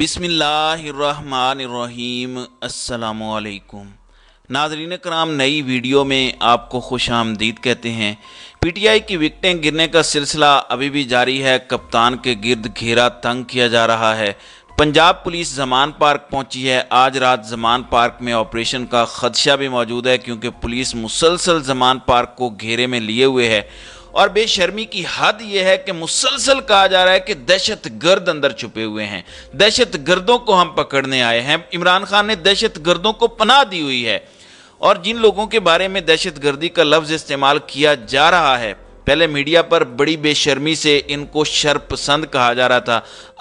बिसमीम अल्लाम नाजरीन कराम नई वीडियो में आपको खुश आमदीद कहते हैं पीटीआई की विकटें गिरने का सिलसिला अभी भी जारी है कप्तान के गिर्द घेरा तंग किया जा रहा है पंजाब पुलिस जमान पार्क पहुंची है आज रात जमान पार्क में ऑपरेशन का खदशा भी मौजूद है क्योंकि पुलिस मुसलसल जमान पार्क को घेरे में लिए हुए है और बेशर्मी की हद यह है कि मुसलसल कहा जा रहा है कि दहशत गर्द अंदर छुपे हुए हैं दहशत गर्दों को हम पकड़ने आए हैं इमरान खान ने दहशत गर्दों को पनाह दी हुई है और जिन लोगों के बारे में दहशत गर्दी का लफ्ज इस्तेमाल किया जा रहा है पहले मीडिया पर बड़ी बेशर्मी से इनको शर्पसंद कहा जा रहा था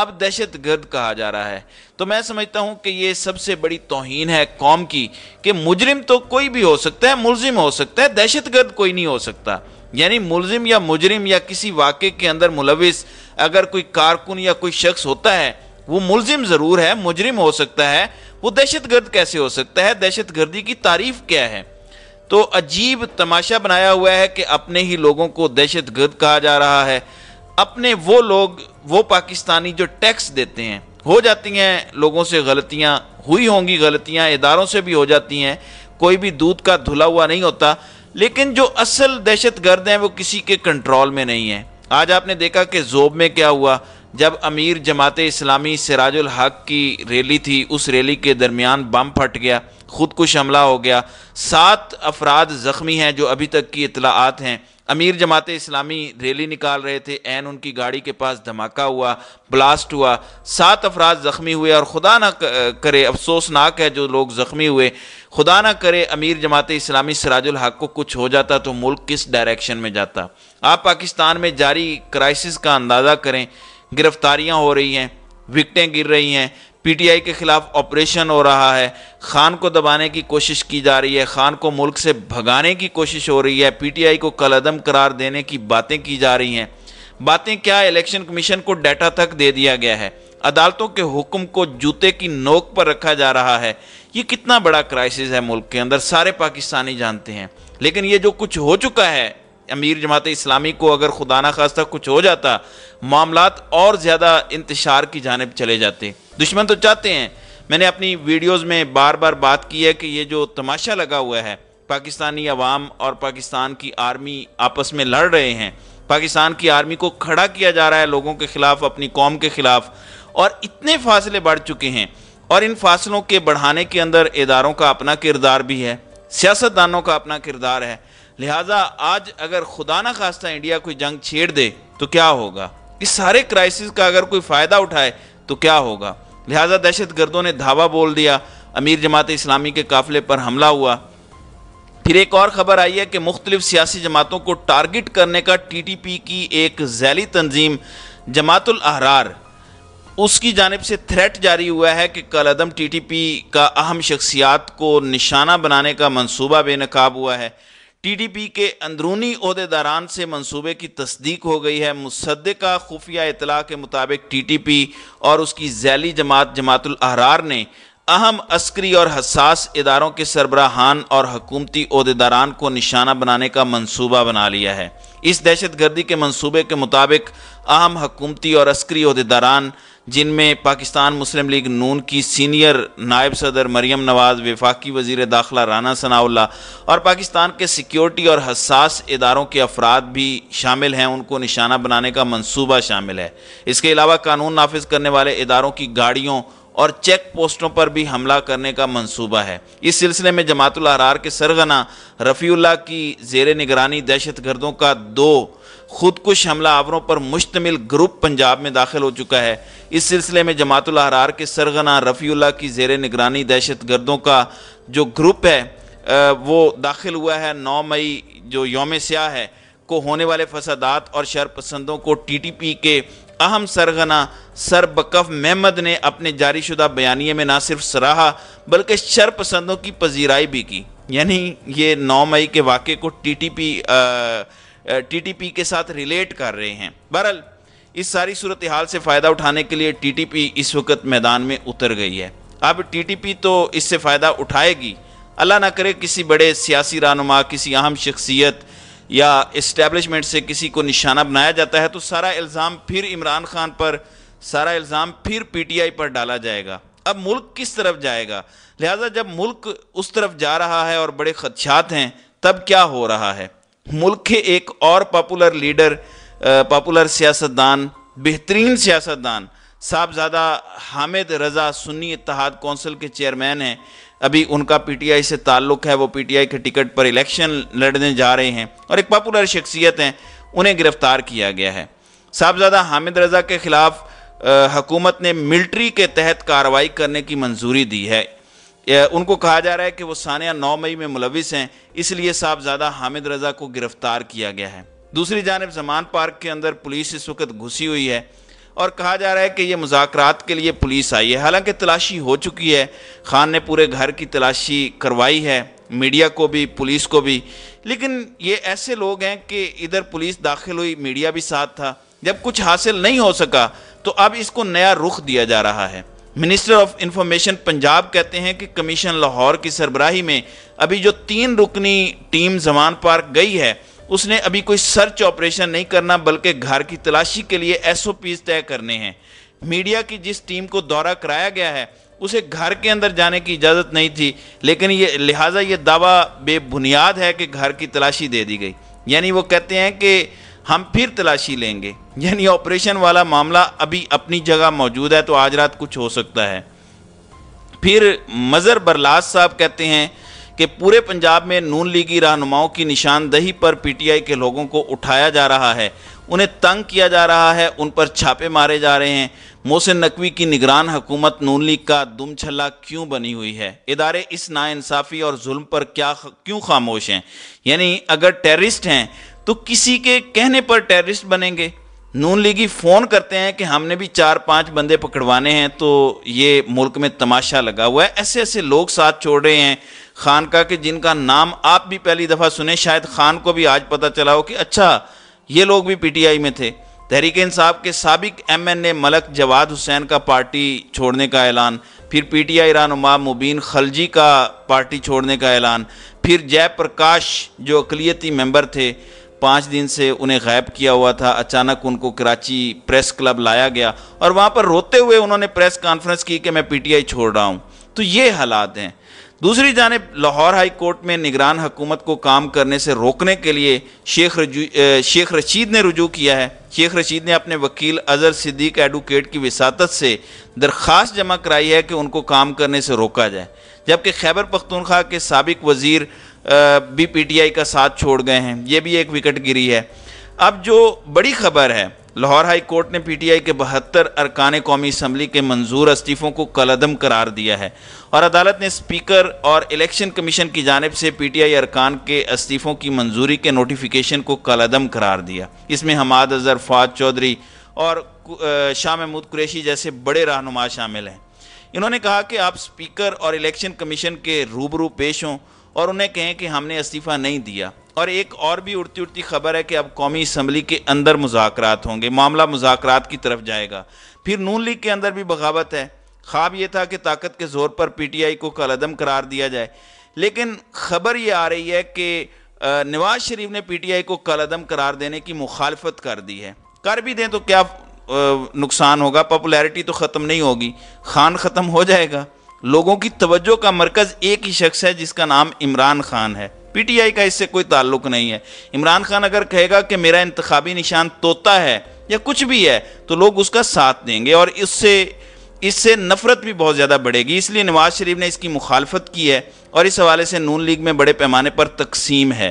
अब दहशत गर्द कहा जा रहा है तो मैं समझता हूं कि ये सबसे बड़ी तोहन है कौम की कि मुजरिम तो कोई भी हो सकता है मुलजिम हो सकता है दहशत गर्द कोई नहीं हो सकता यानी मुलजिम या मुजरिम या किसी वाक़े के अंदर मुलविस अगर कोई कारकुन या कोई शख्स होता है वो मुलजिम ज़रूर है मुजरिम हो सकता है वो दहशत गर्द कैसे हो सकता है दहशत गर्दी की तारीफ क्या है तो अजीब तमाशा बनाया हुआ है कि अपने ही लोगों को दहशत गर्द कहा जा रहा है अपने वो लोग वो पाकिस्तानी जो टैक्स देते हैं हो जाती हैं लोगों से गलतियाँ हुई होंगी गलतियाँ इदारों से भी हो जाती हैं कोई भी दूध का धुला हुआ नहीं होता लेकिन जो असल दहशत गर्द हैं वो किसी के कंट्रोल में नहीं है आज आपने देखा कि जोब में क्या हुआ जब अमीर जमात इस्लामी सिराजुल हक की रैली थी उस रैली के दरमियान बम फट गया खुदकुश हमला हो गया सात अफराद ज़ख्मी हैं जो अभी तक की इतलाआत हैं अमीर जमात इस्लामी रैली निकाल रहे थे एन उनकी गाड़ी के पास धमाका हुआ ब्लास्ट हुआ सात अफराद ज़ख्मी हुए और खुदा ना करे अफसोसनाक है जो लोग ज़ख्मी हुए खुदा ना करे अमीर जमात इस्लामी सराजुल हक को कुछ हो जाता तो मुल्क किस डायरेक्शन में जाता आप पाकिस्तान में जारी क्राइसिस का अंदाज़ा करें गिरफ्तारियाँ हो रही हैं विकटें गिर रही हैं पीटीआई के खिलाफ ऑपरेशन हो रहा है खान को दबाने की कोशिश की जा रही है खान को मुल्क से भगाने की कोशिश हो रही है पीटीआई को कलदम करार देने की बातें की जा रही हैं बातें क्या इलेक्शन कमीशन को डाटा तक दे दिया गया है अदालतों के हुक्म को जूते की नोक पर रखा जा रहा है ये कितना बड़ा क्राइसिस है मुल्क के अंदर सारे पाकिस्तानी जानते हैं लेकिन ये जो कुछ हो चुका है अमीर जमात इस्लामी को अगर खुदा ना खास्ता कुछ हो जाता मामला और ज़्यादा इंतशार की जानब चले जाते दुश्मन तो चाहते हैं मैंने अपनी वीडियोज़ में बार बार बात की है कि ये जो तमाशा लगा हुआ है पाकिस्तानी अवाम और पाकिस्तान की आर्मी आपस में लड़ रहे हैं पाकिस्तान की आर्मी को खड़ा किया जा रहा है लोगों के ख़िलाफ़ अपनी कौम के ख़िलाफ़ और इतने फासले बढ़ चुके हैं और इन फासलों के बढ़ाने के अंदर इदारों का अपना किरदार भी है सियासतदानों का अपना किरदार है लिहाजा आज अगर खुदा ना खास्ता इंडिया कोई जंग छेड़ दे तो क्या होगा इस सारे क्राइसिस का अगर कोई फ़ायदा उठाए तो क्या होगा लिहाजा दहशत गर्दों ने धावा बोल दिया अमीर जमात इस्लामी के काफिले पर हमला हुआ फिर एक और खबर आई है कि मुख्तलिफ सियासी जमातों को टारगेट करने का टी टी पी की एक जैली तंजीम जमातुल अहरार उसकी जानब से थ्रेट जारी हुआ है कि कल अदम टी टी पी का अहम शख्सियात को निशाना बनाने का मनसूबा बेनकाब हुआ है टीडीपी के अंदरूनी अहदेदारान से मंसूबे की तस्दीक हो गई है मुसदा खुफिया इतला के मुताबिक टीटीपी और उसकी जैली जमात जमातुल अहरार ने अहम अस्करी और हसास इदारों के सरबराहान और हकूमती अहदेदारान को निशाना बनाने का मनसूबा बना लिया है इस दहशत गर्दी के मनसूबे के मुताबिक अहम हकूमती और अस्करी अहदेदारान जिनमें पाकिस्तान मुस्लिम लीग नून की सीनियर नायब सदर मरियम नवाज़ वफाकी वजीर दाखिला राना सनाउल्ला और पाकिस्तान के सिक्योरिटी और हसास इदारों के अफराद भी शामिल हैं उनको निशाना बनाने का मनसूबा शामिल है इसके अलावा कानून नाफिज करने वाले इदारों की गाड़ियों और चेक पोस्टों पर भी हमला करने का मंसूबा है इस सिलसिले में जमातुल अरार के सरगना रफ़ीउल्ला की जेर निगरानी दहशत गर्दों का दो खुदकुश हमला आवरों पर मुश्तमिल ग्रुप पंजाब में दाखिल हो चुका है इस सिलसिले में जमातुल अरार के सरगना रफ़ीउल्ला की जेर निगरानी दहशत गर्दों का जो ग्रुप है वो दाखिल हुआ है नौ मई जो योम स्याह है को होने वाले फसादात और शरपसंदों को टी टी पी के अहम सरगना सर बकफ महमद ने अपने जारीशुदा बयानिए में ना सिर्फ सराहा बल्कि शरपसंदों की पजीराई भी की यानी ये नौ मई के वाक़े को टीटीपी टीटीपी के साथ रिलेट कर रहे हैं बहरल इस सारी सूरत हाल से फ़ायदा उठाने के लिए टीटीपी इस वक्त मैदान में उतर गई है अब टीटीपी तो इससे फ़ायदा उठाएगी अल्लाह ना करे किसी बड़े सियासी रहनुमा किसी अहम शख्सियत या इस्टेबलिशमेंट से किसी को निशाना बनाया जाता है तो सारा इल्ज़ाम फिर इमरान खान पर सारा इल्ज़ाम फिर पीटीआई पर डाला जाएगा अब मुल्क किस तरफ जाएगा लिहाजा जब मुल्क उस तरफ जा रहा है और बड़े खदशात हैं तब क्या हो रहा है मुल्क के एक और पॉपुलर लीडर पॉपुलर सियासतदान बेहतरीन सियासतदान साहबजादा हामिद रज़ा सुन्नी इतिहाद कौंसिल के चेयरमैन हैं अभी उनका पीटीआई से ताल्लुक़ है वो पीटीआई के टिकट पर इलेक्शन लड़ने जा रहे हैं और एक पॉपुलर शख्सियत हैं उन्हें गिरफ्तार किया गया है साहबजादा हामिद रज़ा के ख़िलाफ़ हकूमत ने मिल्ट्री के तहत कार्रवाई करने की मंजूरी दी है उनको कहा जा रहा है कि वो सानिया नौ मई में मुलविस हैं इसलिए साहबजादा हामिद रजा को गिरफ्तार किया गया है दूसरी जानब जमान पार्क के अंदर पुलिस इस वक्त घुसी हुई है और कहा जा रहा है कि ये मुजात के लिए पुलिस आई है हालांकि तलाशी हो चुकी है खान ने पूरे घर की तलाशी करवाई है मीडिया को भी पुलिस को भी लेकिन ये ऐसे लोग हैं कि इधर पुलिस दाखिल हुई मीडिया भी साथ था जब कुछ हासिल नहीं हो सका तो अब इसको नया रुख दिया जा रहा है मिनिस्टर ऑफ इंफॉर्मेशन पंजाब कहते हैं कि कमीशन लाहौर की सरबराही में अभी जो तीन रुकनी टीम जमान पार्क गई है उसने अभी कोई सर्च ऑपरेशन नहीं करना बल्कि घर की तलाशी के लिए एस तय करने हैं मीडिया की जिस टीम को दौरा कराया गया है उसे घर के अंदर जाने की इजाज़त नहीं थी लेकिन ये लिहाजा ये दावा बेबुनियाद है कि घर की तलाशी दे दी गई यानी वो कहते हैं कि हम फिर तलाशी लेंगे यानी ऑपरेशन वाला मामला अभी अपनी जगह मौजूद है तो आज रात कुछ हो सकता है फिर मज़र बरलास साहब कहते हैं कि पूरे पंजाब में नून लीगी रहनुमाओं की निशानदही पर पीटीआई के लोगों को उठाया जा रहा है उन्हें तंग किया जा रहा है उन पर छापे मारे जा रहे हैं मोहसिन नकवी की निगरान हुकूमत नून लीग का दुम छला क्यों बनी हुई है इदारे इस नाानसाफ़ी और जुल्म पर क्या क्यों खामोश हैं यानी अगर टेररिस्ट हैं तो किसी के कहने पर टेररिस्ट बनेंगे नून लीगी फ़ोन करते हैं कि हमने भी चार पांच बंदे पकड़वाने हैं तो ये मुल्क में तमाशा लगा हुआ है ऐसे ऐसे लोग साथ छोड़ रहे हैं खान का कि जिनका नाम आप भी पहली दफ़ा सुने शायद खान को भी आज पता चला हो कि अच्छा ये लोग भी पीटीआई में थे तहरीक इंसाफ के सबक M N A Malik Jawad Hussain का पार्टी छोड़ने का ऐलान फिर पी टी आई रानुमा मुबीन खलजी का पार्टी छोड़ने का ऐलान फिर जयप्रकाश जो अकलीती मेंबर थे पाँच दिन से उन्हें गायब किया हुआ था अचानक उनको कराची प्रेस क्लब लाया गया और वहाँ पर रोते हुए उन्होंने प्रेस कॉन्फ्रेंस की कि मैं पीटीआई छोड़ रहा हूँ तो ये हालात हैं दूसरी जानब लाहौर हाई कोर्ट में निगरान हकूमत को काम करने से रोकने के लिए शेख शेख रशीद ने रजू किया है शेख रशीद ने अपने वकील अजहर सिद्दीक एडवोकेट की विसात से दरख्वास्त जमा कराई है कि उनको काम करने से रोका जाए जबकि खैबर पख्तूनख्वा के सबक वज़ीर बी पी टी आई का साथ छोड़ गए हैं ये भी एक विकट गिरी है अब जो बड़ी खबर है लाहौर हाई कोर्ट ने पीटीआई के बहत्तर अरकान कौमी असम्बली के मंजूर इस्तीफ़ों को कलदम करार दिया है और अदालत ने स्पीकर और इलेक्शन कमीशन की जानब से पीटीआई अरकान के इस्तीफ़ों की मंजूरी के नोटिफिकेशन को कलदम करार दिया इसमें हमाद अजहर फाद चौधरी और शाह महमूद कुरैशी जैसे बड़े रहनुमा शामिल हैं इन्होंने कहा कि आप स्पीकर और इलेक्शन कमीशन के रूबरू पेश हों और उन्हें कहें कि हमने इस्तीफ़ा नहीं दिया और एक और भी उड़ती उड़ती खबर है कि अब कौमी असम्बली के अंदर मुजात होंगे मामला मुजात की तरफ जाएगा फिर नून लीग के अंदर भी बगावत है ख्वाब ये था कि ताकत के ज़ोर पर पी टी आई को कलदम करार दिया जाए लेकिन खबर ये आ रही है कि नवाज शरीफ ने पी टी आई को कलदम करार देने की मुखालफत कर दी है कर भी दें तो क्या नुकसान होगा पॉपुलैरिटी तो ख़त्म नहीं होगी खान ख़त्म हो जाएगा लोगों की तवज्जो का मरकज़ एक ही शख्स है जिसका नाम इमरान खान है पीटीआई का इससे कोई ताल्लुक नहीं है इमरान खान अगर कहेगा कि मेरा इंतबी निशान तोता है या कुछ भी है तो लोग उसका साथ देंगे और इससे इससे नफरत भी बहुत ज़्यादा बढ़ेगी इसलिए नवाज शरीफ ने इसकी मुखालफत की है और इस हवाले से नून लीग में बड़े पैमाने पर तकसीम है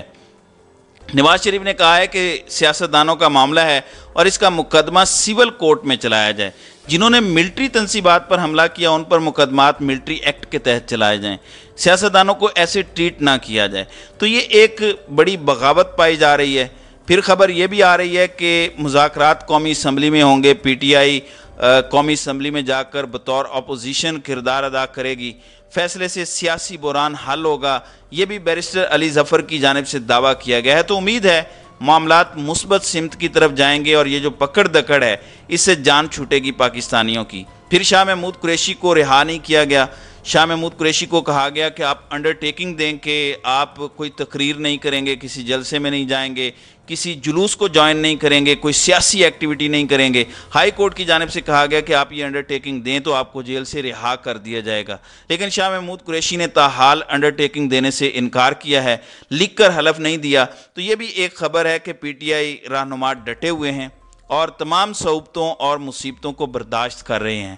नवाज शरीफ ने कहा है कि सियासतदानों का मामला है और इसका मुकदमा सिविल कोर्ट में चलाया जाए जिन्होंने मिलिट्री तनसीबात पर हमला किया उन पर मुकदमात मिलिट्री एक्ट के तहत चलाए जाएं सियासतदानों को ऐसे ट्रीट ना किया जाए तो ये एक बड़ी बगावत पाई जा रही है फिर खबर ये भी आ रही है कि मुजाकर कौमी इसम्बली में होंगे पी टी आई कौमी इसम्बली में जाकर बतौर अपोजिशन किरदार अदा करेगी फैसले से सियासी बुरान हल होगा ये भी बैरिस्टर अली जफ़र की जानब से दावा किया गया है तो उम्मीद है मामला मुस्बत सिमत की तरफ जाएंगे और ये जो पकड़ दकड़ है इससे जान छूटेगी पाकिस्तानियों की फिर शाह महमूद कुरैशी को रिहा नहीं किया गया शाह महमूद कुरैशी को कहा गया कि आप अंडरटेकिंग दें कि आप कोई तकरीर नहीं करेंगे किसी जलसे में नहीं जाएंगे किसी जुलूस को ज्वाइन नहीं करेंगे कोई सियासी एक्टिविटी नहीं करेंगे हाई कोर्ट की जानब से कहा गया कि आप ये अंडरटेकिंग दें तो आपको जेल से रिहा कर दिया जाएगा लेकिन शाह महमूद कुरैशी ने ताहाल अंडरटेकिंग देने से इनकार किया है लिख कर हलफ नहीं दिया तो ये भी एक खबर है कि पी टी आई रहनुमा डटे हुए हैं और तमाम सहूबतों और मुसीबतों को बर्दाश्त कर रहे हैं